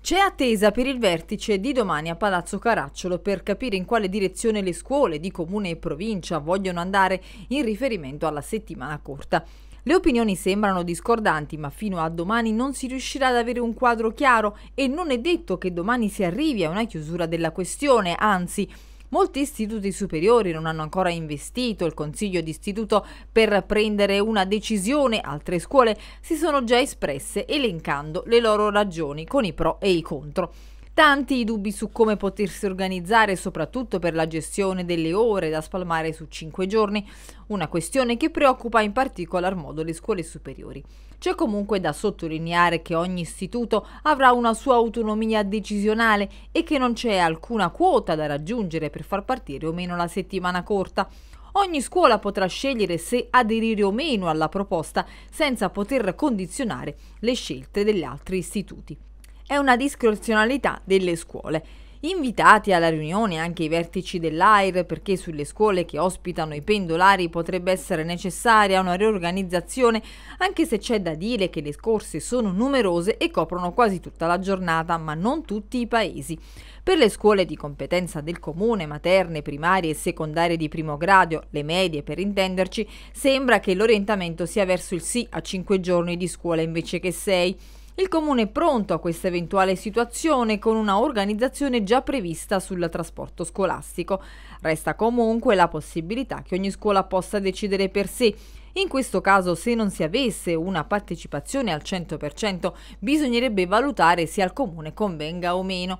C'è attesa per il vertice di domani a Palazzo Caracciolo per capire in quale direzione le scuole di comune e provincia vogliono andare in riferimento alla settimana corta. Le opinioni sembrano discordanti, ma fino a domani non si riuscirà ad avere un quadro chiaro e non è detto che domani si arrivi a una chiusura della questione, anzi Molti istituti superiori non hanno ancora investito, il consiglio di istituto per prendere una decisione, altre scuole si sono già espresse elencando le loro ragioni con i pro e i contro. Tanti i dubbi su come potersi organizzare, soprattutto per la gestione delle ore da spalmare su cinque giorni, una questione che preoccupa in particolar modo le scuole superiori. C'è comunque da sottolineare che ogni istituto avrà una sua autonomia decisionale e che non c'è alcuna quota da raggiungere per far partire o meno la settimana corta. Ogni scuola potrà scegliere se aderire o meno alla proposta senza poter condizionare le scelte degli altri istituti è una discrezionalità delle scuole. Invitati alla riunione anche i vertici dell'AIR perché sulle scuole che ospitano i pendolari potrebbe essere necessaria una riorganizzazione, anche se c'è da dire che le scorse sono numerose e coprono quasi tutta la giornata, ma non tutti i paesi. Per le scuole di competenza del comune, materne, primarie e secondarie di primo grado, le medie per intenderci, sembra che l'orientamento sia verso il sì a 5 giorni di scuola invece che 6. Il comune è pronto a questa eventuale situazione con una organizzazione già prevista sul trasporto scolastico. Resta comunque la possibilità che ogni scuola possa decidere per sé in questo caso, se non si avesse una partecipazione al 100%, bisognerebbe valutare se al comune convenga o meno.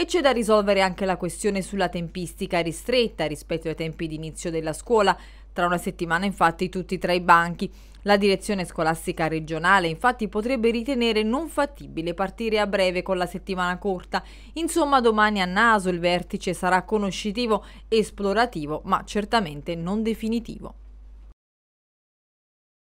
E c'è da risolvere anche la questione sulla tempistica ristretta rispetto ai tempi di inizio della scuola. Tra una settimana infatti tutti tra i banchi. La direzione scolastica regionale infatti potrebbe ritenere non fattibile partire a breve con la settimana corta. Insomma domani a naso il vertice sarà conoscitivo, esplorativo ma certamente non definitivo.